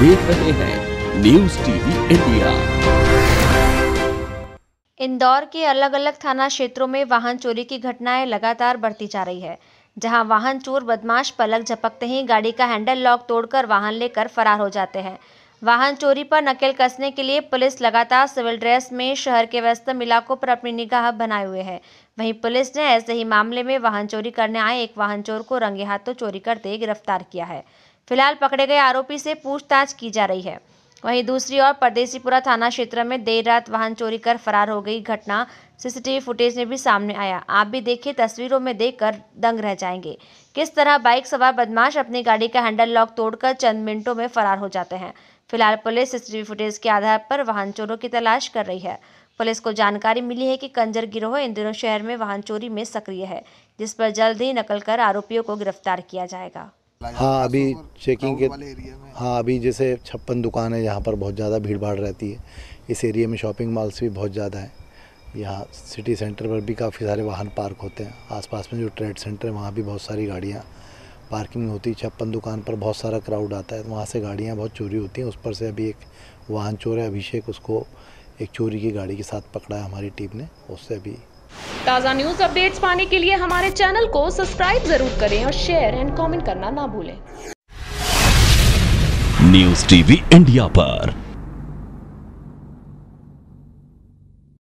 देख रहे हैं न्यूज टीवी इंडिया इंदौर के अलग अलग थाना क्षेत्रों में वाहन चोरी की घटनाएं लगातार बढ़ती जा रही है जहां वाहन चोर बदमाश पलक झपकते ही गाड़ी का हैंडल लॉक तोड़कर वाहन लेकर फरार हो जाते हैं वाहन चोरी पर नकेल कसने के लिए पुलिस लगातार सिविल ड्रेस में शहर के व्यस्त इलाकों पर अपनी निगाह बनाए हुए है वहीं पुलिस ने ऐसे ही मामले में वाहन चोरी करने आए एक वाहन चोर को रंगे हाथों चोरी करते गिरफ्तार किया है फिलहाल पकड़े गए आरोपी से पूछताछ की जा रही है वहीं दूसरी ओर परदेसीपुरा थाना क्षेत्र में देर रात वाहन चोरी कर फरार हो गई घटना सीसीटीवी फुटेज में भी सामने आया आप भी देखिए तस्वीरों में देख दंग रह जाएंगे किस तरह बाइक सवार बदमाश अपनी गाड़ी का हैंडल लॉक तोड़कर चंद मिनटों में फरार हो जाते हैं फिलहाल पुलिस सीसीटीवी फुटेज के आधार पर वाहन चोरों की तलाश कर रही है पुलिस को जानकारी मिली है कि कंजर गिरोह इन दिनों शहर में वाहन चोरी में सक्रिय है जिस पर जल्द ही नकल कर आरोपियों को गिरफ्तार किया जाएगा हाँ अभी चेकिंग के हाँ अभी जैसे छप्पन दुकान है यहाँ पर बहुत ज़्यादा भीड़ भाड़ रहती है इस एरिया में शॉपिंग मॉल्स भी बहुत ज़्यादा हैं यहाँ सिटी सेंटर पर भी काफ़ी सारे वाहन पार्क होते हैं आसपास में जो ट्रेड सेंटर है वहाँ भी बहुत सारी गाड़ियाँ पार्किंग होती है छप्पन दुकान पर बहुत सारा क्राउड आता है तो वहाँ से गाड़ियाँ बहुत चोरी होती हैं उस पर से अभी एक वाहन चोर है अभिषेक उसको एक चोरी की गाड़ी के साथ पकड़ा है हमारी टीम ने उससे अभी ताज़ा न्यूज अपडेट्स पाने के लिए हमारे चैनल को सब्सक्राइब जरूर करें और शेयर एंड कमेंट करना ना भूलें न्यूज टीवी इंडिया पर